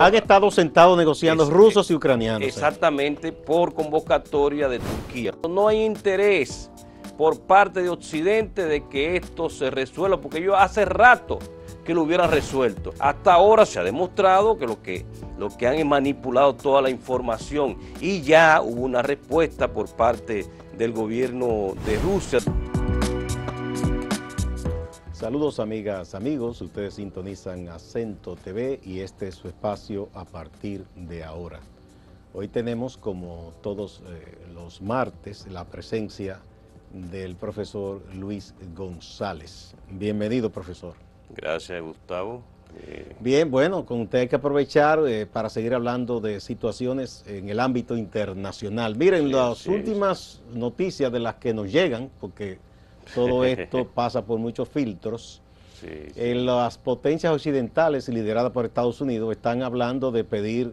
Han estado sentados negociando rusos y ucranianos. Eh. Exactamente, por convocatoria de Turquía. No hay interés por parte de Occidente de que esto se resuelva, porque ellos hace rato que lo hubieran resuelto. Hasta ahora se ha demostrado que lo que, lo que han manipulado toda la información y ya hubo una respuesta por parte del gobierno de Rusia. Saludos amigas, amigos, ustedes sintonizan Acento TV y este es su espacio a partir de ahora. Hoy tenemos como todos eh, los martes la presencia del profesor Luis González. Bienvenido profesor. Gracias Gustavo. Eh, Bien, bueno, con usted hay que aprovechar eh, para seguir hablando de situaciones en el ámbito internacional. Miren, las últimas noticias de las que nos llegan, porque todo esto pasa por muchos filtros. En las potencias occidentales lideradas por Estados Unidos están hablando de pedir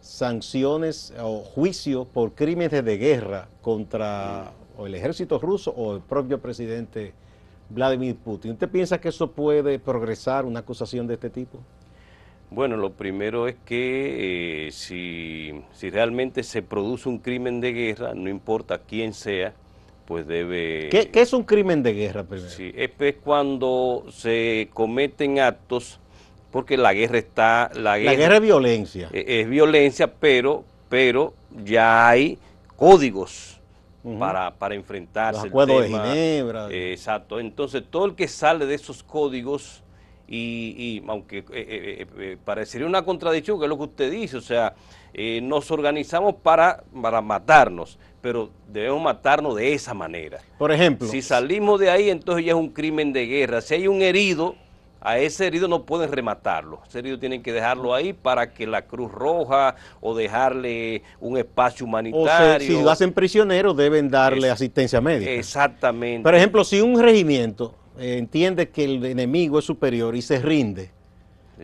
sanciones o juicio por crímenes de guerra contra el ejército ruso o el propio presidente Vladimir Putin. ¿Usted piensa que eso puede progresar una acusación de este tipo? Bueno, lo primero es que eh, si, si realmente se produce un crimen de guerra, no importa quién sea, pues debe... ¿Qué, es un crimen de guerra? Pues? Sí, es, cuando se cometen actos, porque la guerra está... La guerra, es violencia. E, es, violencia, pero, pero ya hay códigos para, para enfrentarse. Los acuerdos de Ginebra. exacto. Entonces, todo el que sale de esos códigos y, aunque eh, eh, eh, parecería una contradicción, que es lo que usted dice, o sea, nos organizamos para, para matarnos, pero debemos matarnos de esa manera. Por ejemplo. Si salimos de ahí, entonces ya es un crimen de guerra. Si hay un herido, a ese herido no pueden rematarlo. Ese herido tienen que dejarlo ahí para que la Cruz Roja o dejarle un espacio humanitario. O sea, si lo hacen prisionero, deben darle asistencia médica. Exactamente. Por ejemplo, si un regimiento eh, entiende que el enemigo es superior y se rinde.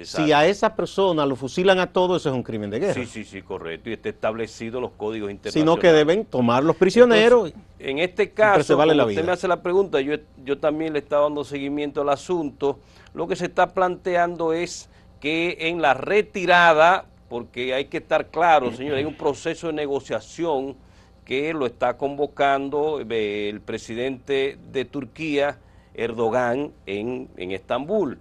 Si a esa persona lo fusilan a todos eso es un crimen de guerra. Sí, sí, sí, correcto. Y está establecido los códigos internacionales. Sino que deben tomar los prisioneros. en este caso, vale usted me hace la pregunta, yo, yo también le estaba dando seguimiento al asunto. Lo que se está planteando es que en la retirada, porque hay que estar claro, señor, hay un proceso de negociación que lo está convocando eh, el presidente de Turquía Erdogan en, en Estambul,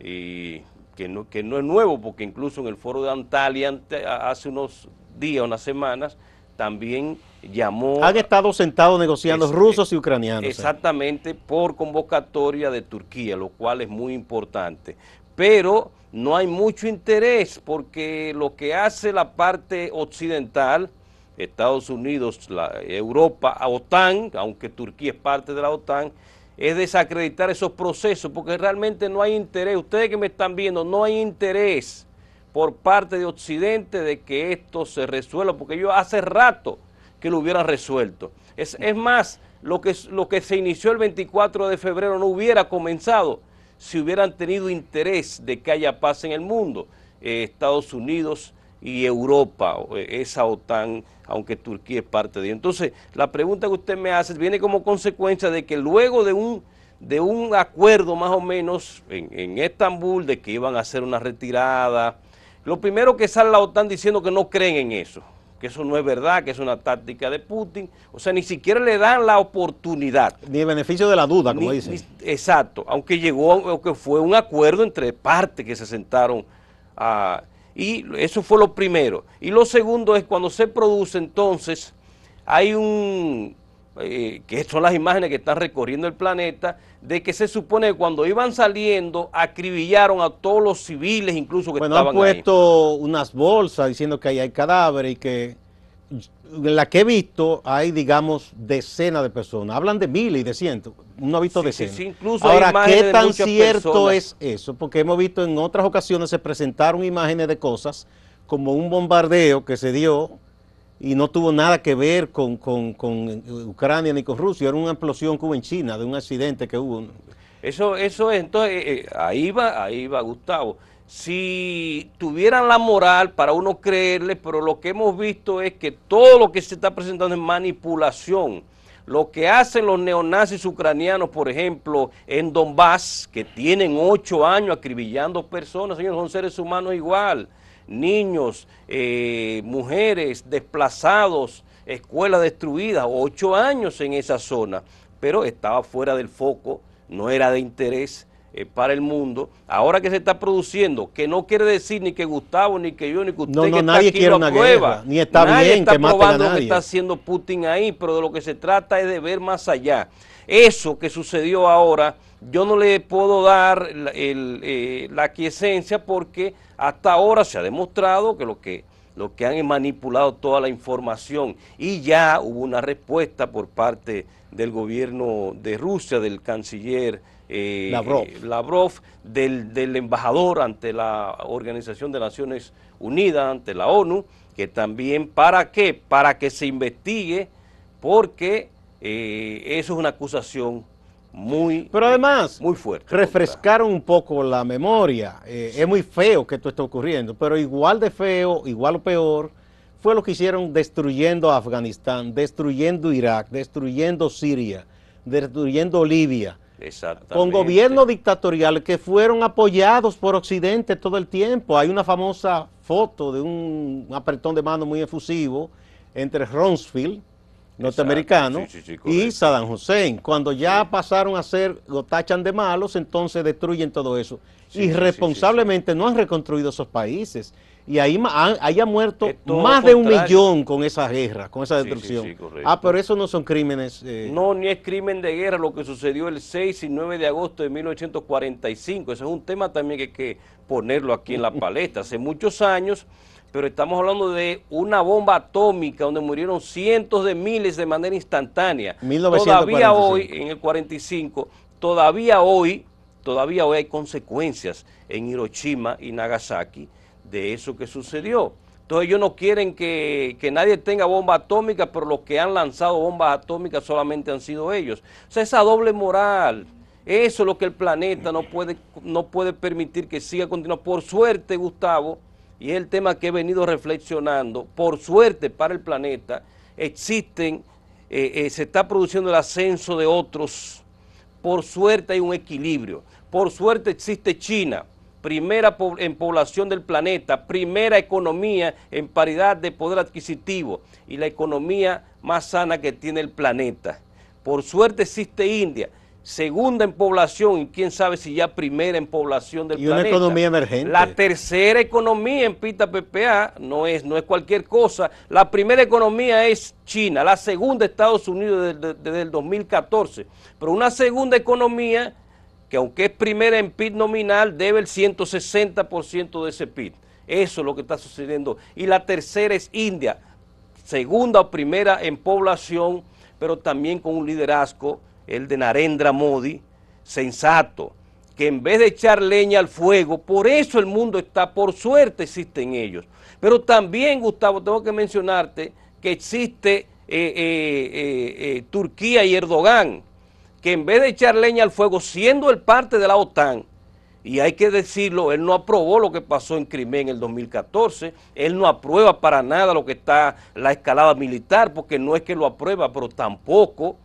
Y que, no, que no es nuevo porque incluso en el foro de Antalya hace unos días, unas semanas, también llamó... Han estado sentados negociando rusos eh, y ucranianos. Eh. Exactamente, por convocatoria de Turquía, lo cual es muy importante. Pero no hay mucho interés porque lo que hace la parte occidental, Estados Unidos, la Europa, OTAN, aunque Turquía es parte de la OTAN, es desacreditar esos procesos, porque realmente no hay interés, ustedes que me están viendo, no hay interés por parte de Occidente de que esto se resuelva, porque yo hace rato que lo hubieran resuelto. Es, más, lo que, lo que se inició el 24 de febrero no hubiera comenzado si hubieran tenido interés de que haya paz en el mundo. Eh, Estados Unidos, y Europa, e, esa OTAN, aunque Turquía es parte de ella. Entonces, la pregunta que usted me hace viene como consecuencia de que luego de un, de un acuerdo más o menos en, Estambul de que iban a hacer una retirada, lo primero que sale la OTAN diciendo que no creen en eso, que eso no es verdad, que es una táctica de Putin. O sea, ni siquiera le dan la oportunidad. Ni el beneficio de la duda, como dicen. exacto, aunque llegó, aunque fue un acuerdo entre partes que se sentaron a... Y eso fue lo primero. Y lo segundo es cuando se produce entonces, hay un, eh, que son las imágenes que están recorriendo el planeta, de que se supone que cuando iban saliendo acribillaron a todos los civiles incluso que estaban ahí. han puesto unas bolsas diciendo que ahí hay cadáveres y que en la que he visto, hay, digamos, decenas de personas. Hablan de miles y de cientos. Uno ha visto decenas. incluso Ahora, ¿qué tan cierto es eso? Porque hemos visto en otras ocasiones se presentaron imágenes de cosas como un bombardeo que se dio y no tuvo nada que ver con, Ucrania ni con Rusia. Era una explosión que hubo en China de un accidente que hubo. Eso, eso es, entonces, eh, eh, ahí va, ahí va Gustavo si tuvieran la moral para uno creerle, pero lo que hemos visto es que todo lo que se está presentando es manipulación. Lo que hacen los neonazis ucranianos, por ejemplo, en Donbass, que tienen ocho años acribillando personas, señores, son seres humanos igual, niños, eh, mujeres, desplazados, escuelas destruidas, ocho años en esa zona, pero estaba fuera del foco, no era de interés eh, para el mundo, ahora que se está produciendo, que no quiere decir ni que Gustavo, ni que yo, ni que usted que está nadie aquí lo una guerra, ni está nadie bien está probando lo que está haciendo Putin ahí, pero de lo que se trata es de ver más allá. Eso que sucedió ahora, yo no le puedo dar el, eh, la quiesencia porque hasta ahora se ha demostrado que lo que lo que han manipulado toda la información y ya hubo una respuesta por parte del gobierno de Rusia, del canciller eh, Lavrov. Eh, del, embajador ante la Organización de Naciones Unidas, ante la ONU, que también, ¿para qué? Para que se investigue, porque eh, eso es una acusación muy, Pero además, muy fuerte. Refrescaron un poco la memoria. Eh, es muy feo que esto está ocurriendo, pero igual de feo, igual o peor, fue lo que hicieron destruyendo Afganistán, destruyendo Irak, destruyendo Siria, destruyendo Libia con gobiernos dictatoriales que fueron apoyados por Occidente todo el tiempo. Hay una famosa foto de un apretón de mano muy efusivo entre Ronsfield, norteamericano, y Saddam Hussein. Cuando ya pasaron a ser, lo tachan de malos, entonces destruyen todo eso. Irresponsablemente no han reconstruido esos países y ahí ha, haya muerto más de un millón con esa guerra, con esa destrucción. ah, pero eso no son crímenes. Eh. No, ni es crimen de guerra lo que sucedió el 6 y 9 de agosto de 1945. Ese es un tema también que hay que ponerlo aquí en la paleta. Hace muchos años, pero estamos hablando de una bomba atómica donde murieron cientos de miles de manera instantánea. Todavía hoy, en el 45, todavía hoy, todavía hoy hay consecuencias en Hiroshima y Nagasaki de eso que sucedió. Entonces ellos no quieren que, nadie tenga bomba atómica, pero los que han lanzado bombas atómicas solamente han sido ellos. O sea, esa doble moral, eso es lo que el planeta no puede, no puede permitir que siga continuando. Por suerte, Gustavo, y es el tema que he venido reflexionando, por suerte para el planeta, existen, eh, eh, se está produciendo el ascenso de otros. Por suerte hay un equilibrio. Por suerte existe China primera en población del planeta, primera economía en paridad de poder adquisitivo y la economía más sana que tiene el planeta. Por suerte existe India, segunda en población y quién sabe si ya primera en población del planeta. Y una economía emergente. La tercera economía en Pita PPA no es, no es cualquier cosa. La primera economía es China, la segunda Estados Unidos desde el 2014, pero una segunda economía que aunque es primera en PIB nominal, debe el 160% de ese PIB. Eso es lo que está sucediendo. Y la tercera es India, segunda o primera en población, pero también con un liderazgo, el de Narendra Modi, sensato, que en vez de echar leña al fuego, por eso el mundo está, por suerte existen ellos. Pero también, Gustavo, tengo que mencionarte que existe eh, eh, eh, Turquía y Erdogan, que en vez de echar leña al fuego, siendo el parte de la OTAN, y hay que decirlo, él no aprobó lo que pasó en Crimea en el 2014, él no aprueba para nada lo que está la escalada militar, porque no es que lo aprueba, pero tampoco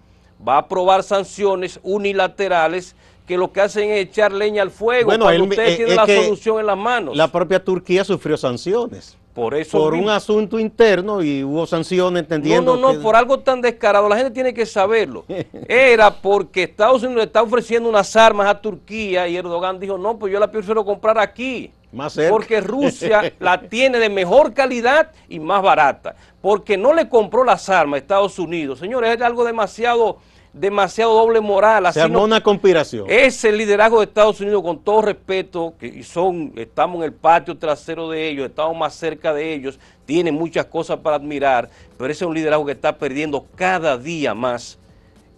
va a aprobar sanciones unilaterales que lo que hacen es echar leña al fuego bueno, cuando la solución en las manos. La propia Turquía sufrió sanciones. Por, eso por un asunto interno y hubo sanciones, entendiendo. No, no, no, por algo tan descarado. La gente tiene que saberlo. Era porque Estados Unidos le está ofreciendo unas armas a Turquía y Erdogan dijo, no, pues yo la prefiero comprar aquí. Más cerca. Porque Rusia la tiene de mejor calidad y más barata. Porque no le compró las armas a Estados Unidos. Señores, es algo demasiado demasiado doble moral. Así Se una conspiración. Ese liderazgo de Estados Unidos, con todo respeto, que son, estamos en el patio trasero de ellos, estamos más cerca de ellos, tiene muchas cosas para admirar, pero ese es un liderazgo que está perdiendo cada día más,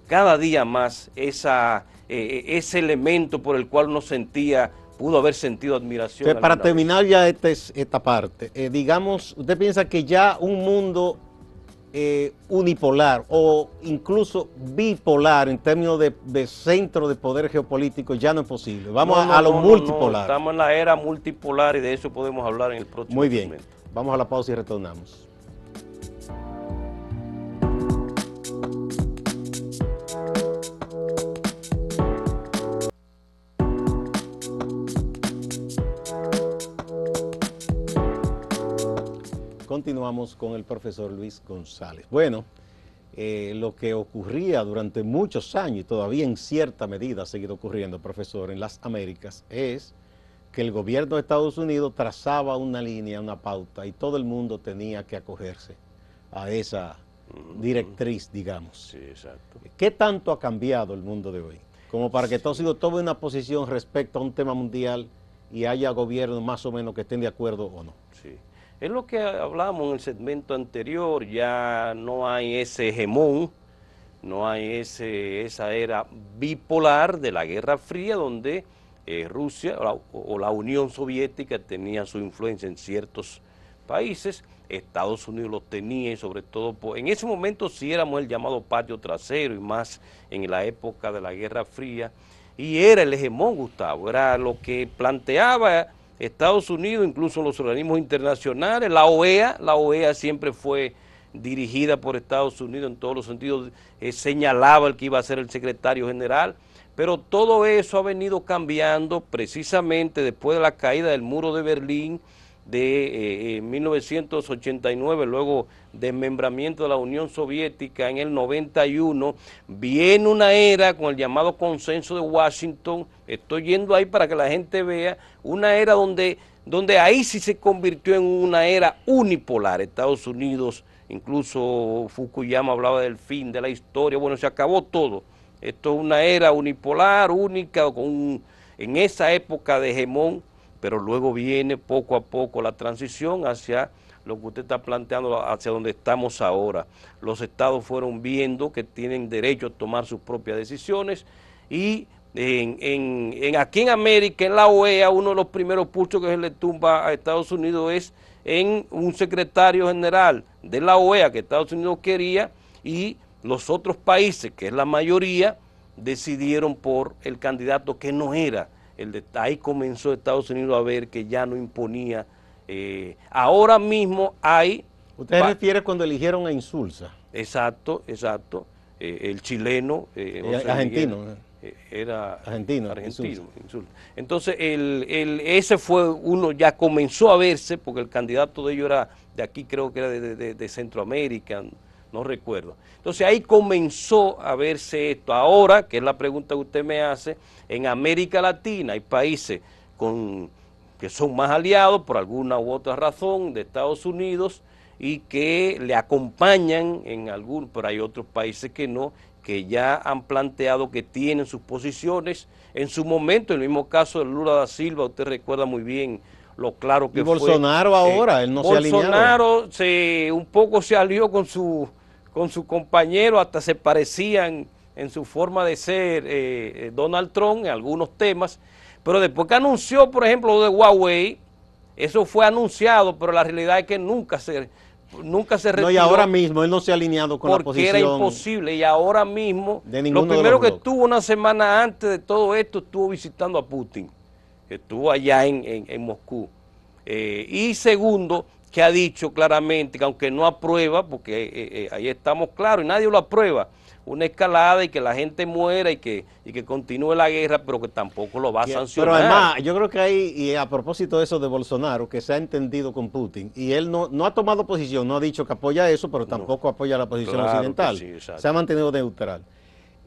cada día más esa, eh, eh, ese elemento por el cual uno sentía pudo haber sentido admiración. para terminar ya este, esta parte, eh, digamos, ¿usted piensa que ya un mundo eh, unipolar o incluso bipolar en términos de, centro de poder geopolítico ya no es posible. Vamos a, lo multipolar. estamos en la era multipolar y de eso podemos hablar en el próximo Muy bien, vamos a la pausa y retornamos. Continuamos con el profesor Luis González. Bueno, eh, lo que ocurría durante muchos años y todavía en cierta medida ha seguido ocurriendo, profesor, en las Américas es que el gobierno de Estados Unidos trazaba una línea, una pauta y todo el mundo tenía que acogerse a esa directriz, digamos. Sí, exacto. ¿Qué tanto ha cambiado el mundo de hoy? Como para que Estados Unidos tome una posición respecto a un tema mundial y haya gobiernos más o menos que estén de acuerdo o no. Es lo que hablamos en el segmento anterior, ya no hay ese hegemón, no hay esa era bipolar de la Guerra Fría donde eh, Rusia o la, Unión Soviética tenía su influencia en ciertos países, Estados Unidos lo tenía y sobre todo en ese momento sí éramos el llamado patio trasero y más en la época de la Guerra Fría y era el hegemón Gustavo, era lo que planteaba Estados Unidos, incluso los organismos internacionales, la OEA, la OEA siempre fue dirigida por Estados Unidos en todos los sentidos, eh, señalaba el que iba a ser el secretario general, pero todo eso ha venido cambiando precisamente después de la caída del muro de Berlín, de 1989, eh, eh, luego desmembramiento de la Unión Soviética en el 91, viene una era con el llamado consenso de Washington, estoy yendo ahí para que la gente vea, una era donde, donde ahí sí se convirtió en una era unipolar, Estados Unidos, incluso Fukuyama hablaba del fin de la historia, bueno, se acabó todo, esto es una era unipolar, única, con, en esa época de hegemón, pero luego viene poco a poco la transición hacia lo que usted está planteando hacia donde estamos ahora. Los estados fueron viendo que tienen derecho a tomar sus propias decisiones y en, aquí en América, en la OEA, uno de los primeros puestos que se le tumba a Estados Unidos es en un secretario general de la OEA que Estados Unidos quería y los otros países, que es la mayoría, decidieron por el candidato que no era el ahí comenzó Estados Unidos a ver que ya no imponía. Eh, ahora mismo hay... Usted refiere cuando eligieron a Insulsa. Exacto, exacto. Eh, el chileno... Eh, argentino. era argentino. argentino Entonces, el, el, ese fue uno, ya comenzó a verse, porque el candidato de ellos era de aquí, creo que era de, de Centroamérica, no recuerdo. Entonces ahí comenzó a verse esto. Ahora, que es la pregunta que usted me hace, en América Latina hay países que son más aliados por alguna u otra razón de Estados Unidos y que le acompañan en algún, pero hay otros países que no, que ya han planteado que tienen sus posiciones. En su momento, en el mismo caso de Lula da Silva, usted recuerda muy bien lo claro que y Bolsonaro Bolsonaro eh, ahora, él no se alineó. Bolsonaro un poco se alió con su con su compañero, hasta se parecían en su forma de ser eh, eh, Donald Trump en algunos temas, pero después que anunció, por ejemplo, lo de Huawei, eso fue anunciado, pero la realidad es que nunca se nunca se retiró. No, y ahora mismo él no se ha alineado con la posición. Porque era imposible y ahora mismo lo primero que estuvo una semana antes de todo esto estuvo visitando a Putin, que estuvo allá en, Moscú. Eh, y segundo, que ha dicho claramente que aunque no aprueba, porque eh, eh, ahí estamos claros y nadie lo aprueba, una escalada y que la gente muera y que, y que continúe la guerra, pero que tampoco lo va a eh, sancionar. Pero además, yo creo que ahí, y a propósito de eso de Bolsonaro, que se ha entendido con Putin, y él no, no ha tomado posición, no ha dicho que apoya eso, pero tampoco apoya la posición occidental. se ha mantenido neutral.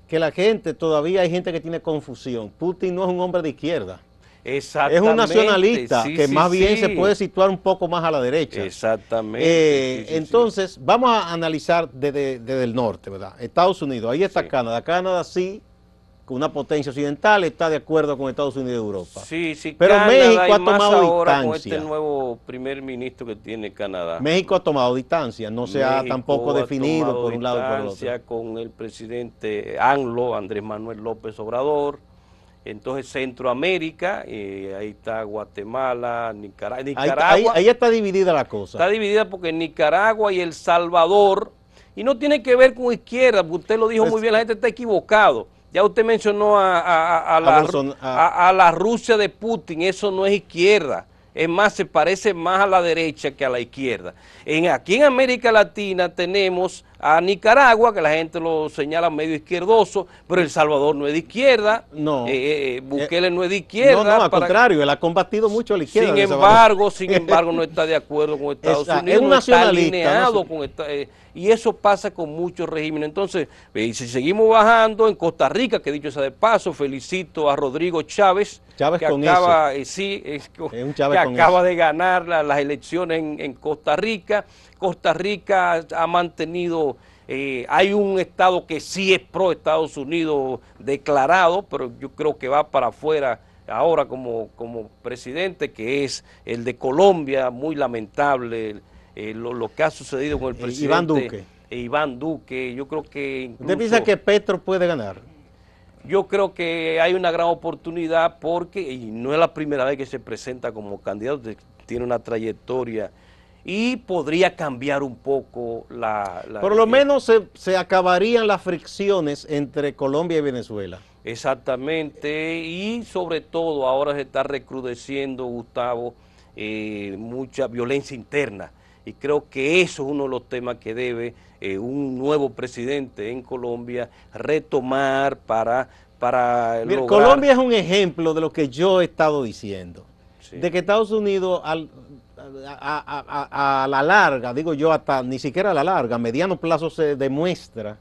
Que la gente, todavía hay gente que tiene confusión. Putin no es un hombre de izquierda. Es un nacionalista que más bien se puede situar un poco más a la derecha. Exactamente. Eh, entonces, vamos a analizar desde, el norte, ¿verdad? Estados Unidos, ahí está Canadá. Canadá sí, con una potencia occidental, está de acuerdo con Estados Unidos y Europa. Sí, sí, Pero México ha tomado distancia. Con este nuevo primer ministro que tiene Canadá. México ha tomado distancia, no se ha tampoco definido por un lado y por el otro. con el presidente Anglo, Andrés Manuel López Obrador entonces Centroamérica, eh, ahí está Guatemala, Nicaragua. ahí, está dividida la cosa. Está dividida porque Nicaragua y El Salvador, y no tiene que ver con izquierda, usted lo dijo muy bien, la gente está equivocado. Ya usted mencionó a, a, la, a, la, Rusia de Putin, eso no es izquierda. Es más, se parece más a la derecha que a la izquierda. En, aquí en América Latina tenemos a Nicaragua, que la gente lo señala medio izquierdoso, pero El Salvador no es de izquierda, no, eh, eh, eh Bukele no es de izquierda. No, no, al contrario, él ha combatido mucho a la izquierda. Sin embargo, sin embargo, no está de acuerdo con Estados ah, Unidos, no está alineado con eh, y eso pasa con muchos regímenes. Entonces, si seguimos bajando en Costa Rica, que dicho sea de paso, felicito a Rodrigo Chávez, que acaba, que acaba de ganar las elecciones en Costa Rica. Costa Rica ha mantenido, eh, hay un estado que sí es pro Estados Unidos declarado, pero yo creo que va para afuera ahora como, como presidente, que es el de Colombia, muy lamentable eh, lo, que ha sucedido con el eh, presidente. Iván Duque. E Iván Duque, yo creo que... Incluso, piensa que Petro puede ganar? Yo creo que hay una gran oportunidad porque, y no es la primera vez que se presenta como candidato, tiene una trayectoria y podría cambiar un poco la... Por lo menos se, acabarían las fricciones entre Colombia y Venezuela. Exactamente, y sobre todo ahora se está recrudeciendo, Gustavo, eh, mucha violencia interna. Y creo que eso es uno de los temas que debe eh, un nuevo presidente en Colombia retomar para... para Colombia es un ejemplo de lo que yo he estado diciendo, de que Estados Unidos al a, la larga, digo yo hasta ni siquiera a la larga, a mediano plazo se demuestra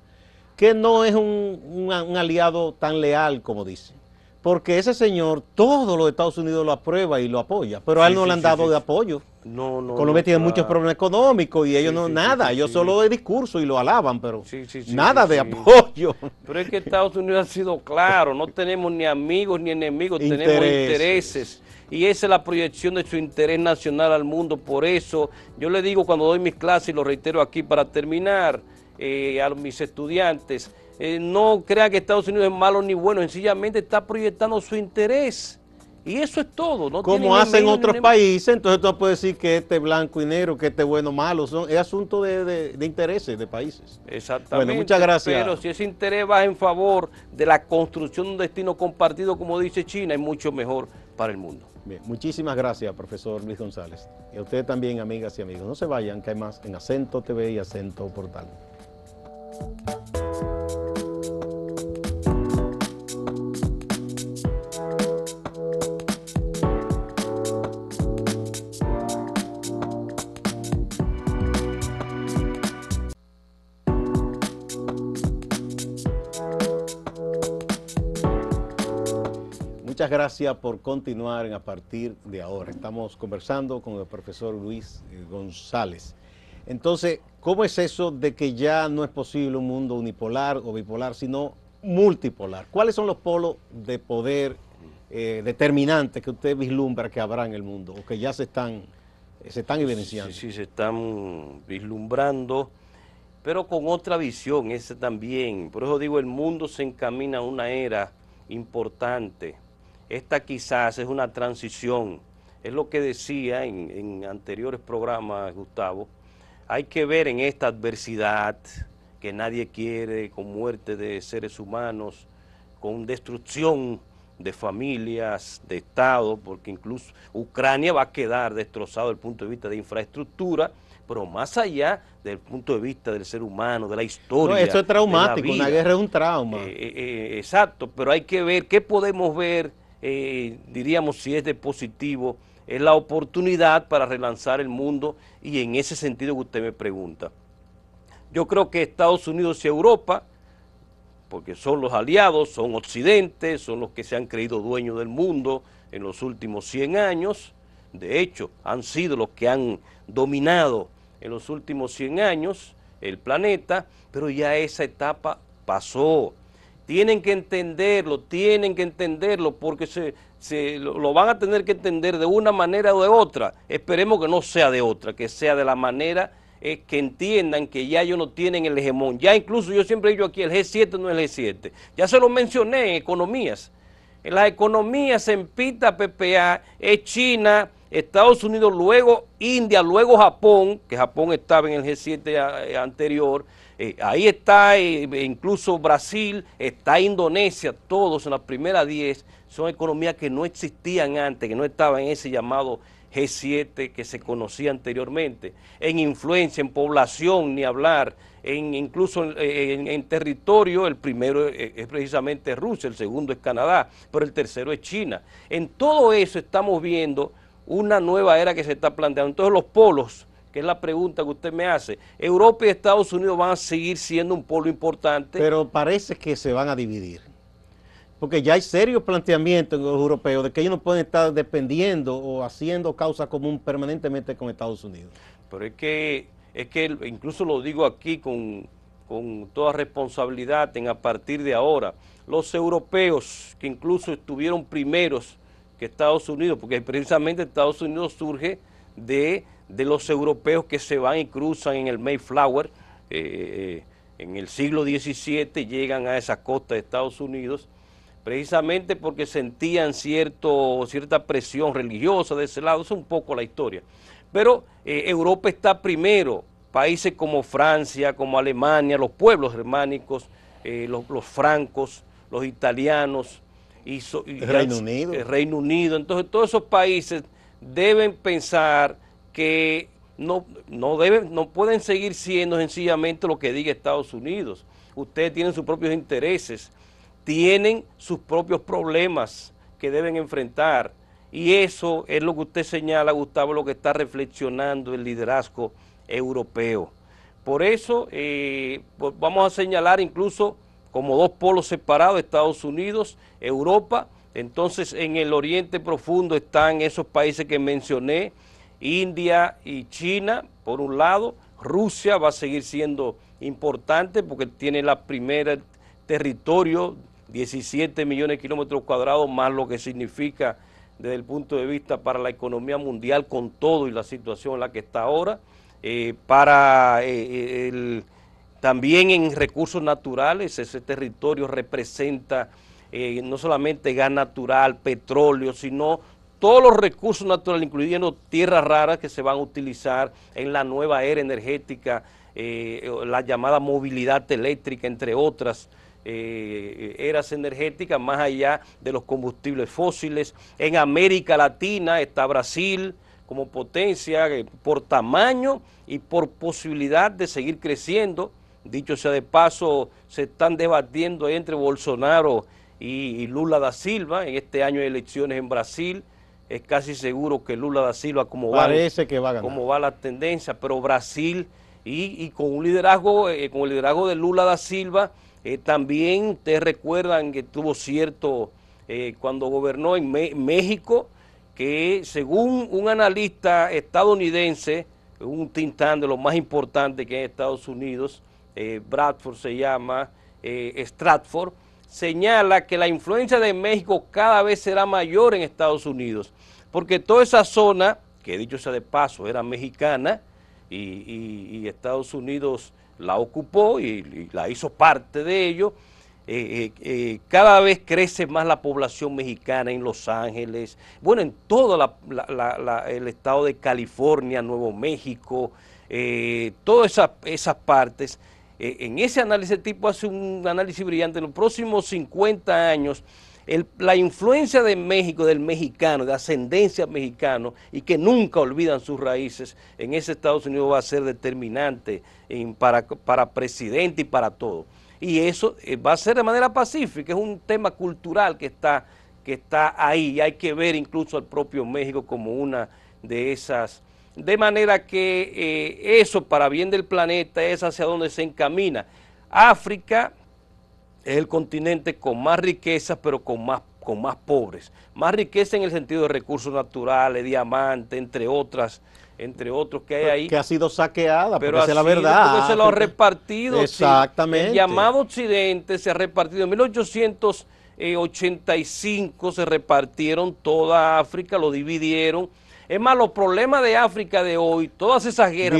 que no es un, aliado tan leal como dice. Porque ese señor, todos los Estados Unidos lo aprueba y lo apoya, pero a él no le han dado de apoyo. No, no, Colombia tiene muchos problemas económicos y ellos no, nada, ellos solo de discurso y lo alaban, pero nada de apoyo. Pero es que Estados Unidos ha sido claro, no tenemos ni amigos ni enemigos, tenemos intereses y esa es la proyección de su interés nacional al mundo. Por eso yo le digo cuando doy mis clases, y lo reitero aquí para terminar, eh, a mis estudiantes, eh, no crean que Estados Unidos es malo ni bueno, sencillamente está proyectando su interés. Y eso es todo. Como hacen otros países, entonces tú puedes decir que este blanco y negro, que este bueno malo, es asunto de, de intereses de países. Exactamente. Bueno, muchas gracias. Pero si ese interés va en favor de la construcción de un destino compartido, como dice China, es mucho mejor para el mundo muchísimas gracias, profesor Luis González. Y a ustedes también, amigas y amigos. No se vayan, que hay más en Acento TV y Acento Portal. gracias por continuar a partir de ahora. Estamos conversando con el profesor Luis eh, González. Entonces, ¿cómo es eso de que ya no es posible un mundo unipolar o bipolar, sino multipolar? ¿Cuáles son los polos de poder eh, determinantes que usted vislumbra que habrá en el mundo o que ya se están, eh, se están evidenciando? Sí, sí, se están vislumbrando, pero con otra visión, Ese también. Por eso digo, el mundo se encamina a una era importante esta quizás es una transición, es lo que decía en, anteriores programas, Gustavo, hay que ver en esta adversidad que nadie quiere, con muerte de seres humanos, con destrucción de familias, de Estado, porque incluso Ucrania va a quedar destrozado desde el punto de vista de infraestructura, pero más allá del punto de vista del ser humano, de la historia. No, eso es traumático, una guerra es un trauma. Eh, eh, eh, exacto, pero hay que ver qué podemos ver eh, diríamos si es de positivo, es la oportunidad para relanzar el mundo y en ese sentido que usted me pregunta. Yo creo que Estados Unidos y Europa, porque son los aliados, son occidentes, son los que se han creído dueños del mundo en los últimos 100 años, de hecho han sido los que han dominado en los últimos 100 años el planeta, pero ya esa etapa pasó. Tienen que entenderlo, tienen que entenderlo, porque se, lo van a tener que entender de una manera o de otra. Esperemos que no sea de otra, que sea de la manera eh, que entiendan que ya ellos no tienen el hegemón. Ya incluso yo siempre he dicho aquí, el G7 no es el G7. Ya se lo mencioné en economías. En las economías en pita PPA es China, Estados Unidos, luego India, luego Japón, que Japón estaba en el G7 eh, anterior, eh, ahí está eh, incluso Brasil, está Indonesia, todos en las primeras 10 son economías que no existían antes, que no estaban en ese llamado G7 que se conocía anteriormente. En influencia, en población, ni hablar, en, incluso en, territorio, el primero es, eh, es precisamente Rusia, el segundo es Canadá, pero el tercero es China. En todo eso estamos viendo una nueva era que se está planteando. Entonces los polos es la pregunta que usted me hace, Europa y Estados Unidos van a seguir siendo un polo importante. Pero parece que se van a dividir. Porque ya hay serios planteamientos en los europeos de que ellos no pueden estar dependiendo o haciendo causa común permanentemente con Estados Unidos. Pero es que, es que incluso lo digo aquí con, con toda responsabilidad en a partir de ahora, los europeos que incluso estuvieron primeros que Estados Unidos, porque precisamente Estados Unidos surge de de los europeos que se van y cruzan en el Mayflower, eh, eh, en el siglo XVII llegan a esa costa de Estados Unidos, precisamente porque sentían cierto, cierta presión religiosa de ese lado, es un poco la historia. Pero eh, Europa está primero, países como Francia, como Alemania, los pueblos germánicos, los, francos, los italianos, y, El Reino Unido. Entonces todos esos países deben pensar que no, no, deben, no pueden seguir siendo sencillamente lo que diga Estados Unidos. Ustedes tienen sus propios intereses, tienen sus propios problemas que deben enfrentar. Y eso es lo que usted señala, Gustavo, lo que está reflexionando el liderazgo europeo. Por eso eh, pues vamos a señalar incluso como dos polos separados, Estados Unidos, Europa. Entonces en el Oriente Profundo están esos países que mencioné, India y China, por un lado, Rusia va a seguir siendo importante porque tiene la primera territorio, 17 millones de kilómetros cuadrados, más lo que significa desde el punto de vista para la economía mundial con todo y la situación en la que está ahora, eh, para eh, eh, también en recursos naturales, ese territorio representa no solamente gas natural, petróleo, sino todos los recursos naturales, incluyendo tierras raras que se van a utilizar en la nueva era energética, eh, la llamada movilidad eléctrica, entre otras eh, eras energéticas, más allá de los combustibles fósiles. En América Latina está Brasil como potencia eh, por tamaño y por posibilidad de seguir creciendo. Dicho sea de paso, se están debatiendo entre Bolsonaro y Lula da Silva en este año de elecciones en Brasil es casi seguro que Lula da Silva, como, Parece va, que va, va la tendencia, pero Brasil y, con un liderazgo, eh, con el liderazgo de Lula da Silva, eh, también te recuerdan que tuvo cierto, eh, cuando gobernó en México, que según un analista estadounidense, un tintán de los más importantes que en Estados Unidos, Bradford se llama, Stratford, señala que la influencia de México cada vez será mayor en Estados Unidos, porque toda esa zona, que dicho sea de paso, era mexicana, y, Estados Unidos la ocupó y, la hizo parte de ello, eh, eh, eh, cada vez crece más la población mexicana en Los Ángeles, bueno, en todo el estado de California, Nuevo México, todas esas partes eh, en ese análisis, el tipo hace un análisis brillante, en los próximos 50 años, la influencia de México, del mexicano, de ascendencia mexicano, y que nunca olvidan sus raíces en ese Estados Unidos va a ser determinante para, para presidente y para todo. Y eso eh, va a ser de manera pacífica, es un tema cultural que está, que está ahí. Y hay que ver incluso al propio México como una de esas de manera que eh, eso para bien del planeta es hacia donde se encamina. África es el continente con más riquezas, pero con más, con más pobres. Más riqueza en el sentido de recursos naturales, diamantes, entre otras entre otros que hay ahí. Que ha sido saqueada, pero es la verdad. se lo ha repartido. Exactamente. El llamado Occidente se ha repartido. En 1885 eh, se repartieron toda África, lo dividieron es más, los problemas de África de hoy, todas esas guerras,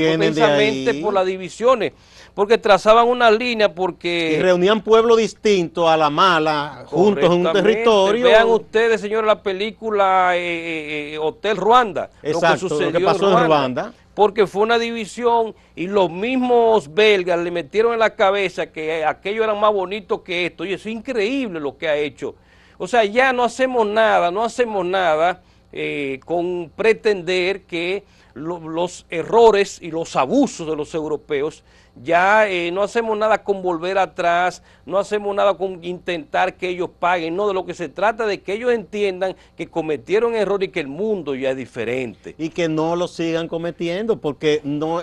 por las divisiones, porque trazaban una línea, porque... reunían pueblos distintos a la mala, juntos en un territorio. Vean ustedes, señores, la película eh, eh, eh, Hotel Ruanda. Exacto, lo que, sucedió pasó Ruanda. En Ruanda porque fue una división y los mismos belgas le metieron en la cabeza que aquello era más bonito que esto. Y es increíble lo que ha hecho. O sea, ya no hacemos nada, no hacemos nada. Eh, con pretender que los errores y los abusos de los europeos, ya eh, no hacemos nada con volver atrás, no hacemos nada con intentar que ellos paguen, no, de lo que se trata de que ellos entiendan que cometieron error y que el mundo ya es diferente. Y que no lo sigan cometiendo, porque no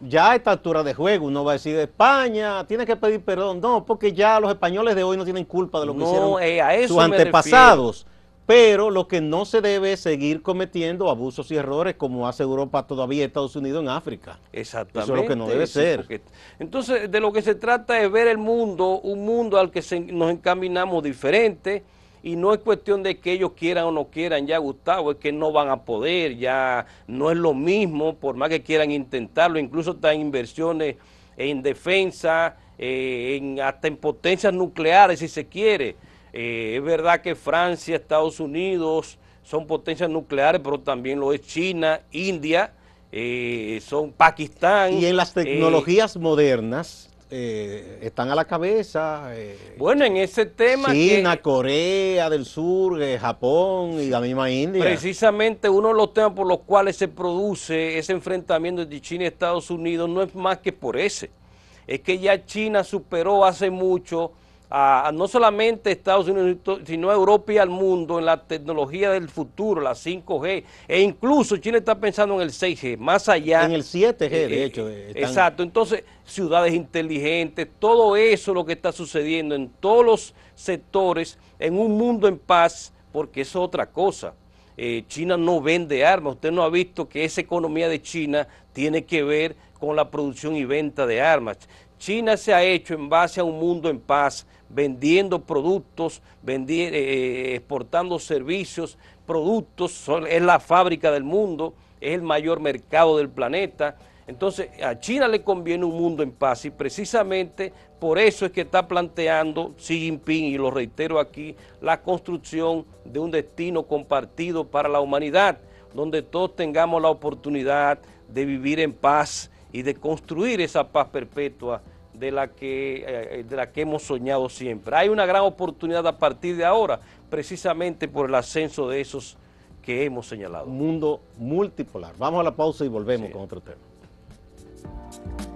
ya a esta altura de juego uno va a decir España tiene que pedir perdón, no, porque ya los españoles de hoy no tienen culpa de lo que hicieron eh, sus antepasados pero lo que no se debe es seguir cometiendo abusos y errores como hace Europa todavía, Estados Unidos en África. Exactamente. Eso es lo que no debe ser. Entonces, de lo que se trata es ver el mundo, un mundo al que nos encaminamos diferente, y no es cuestión de que ellos quieran o no quieran, ya Gustavo, es que no van a poder, ya no es lo mismo, por más que quieran intentarlo, incluso están inversiones en defensa, eh, en, hasta en potencias nucleares, si se quiere eh, es verdad que Francia, Estados Unidos son potencias nucleares, pero también lo es China, India, eh, son Pakistán. Y en las eh, tecnologías modernas están a la cabeza. bueno, en ese tema. China, Corea del Sur, Japón y la misma India. Precisamente uno de los temas por los cuales se produce ese enfrentamiento entre China y Estados Unidos no es más que por ese. Es que ya China superó hace mucho no solamente Estados Unidos, sino a Europa y al mundo en la tecnología del futuro, la 5G, e incluso China está pensando en el 6G, más allá. En el 7G, de eh, eh, hecho. Eh, exacto, entonces ciudades inteligentes, todo eso lo que está sucediendo en todos los sectores, en un mundo en paz, porque es otra cosa. China no vende armas, usted no ha visto que esa economía de China tiene que ver con la producción y venta de armas. China se ha hecho en base a un mundo en paz, vendiendo productos, eh, eh, exportando servicios, productos, es la fábrica del mundo, es el mayor mercado del planeta. Entonces, a China le conviene un mundo en paz y precisamente por eso es que está planteando Xi Jinping, y lo reitero aquí, la construcción de un destino compartido para la humanidad, donde todos tengamos la oportunidad de vivir en paz, y de construir esa paz perpetua de la, que, eh, la que hemos soñado siempre. Hay una gran oportunidad a partir de ahora, precisamente por el ascenso de esos que hemos señalado. Un mundo multipolar. Vamos a la pausa y volvemos con otro tema.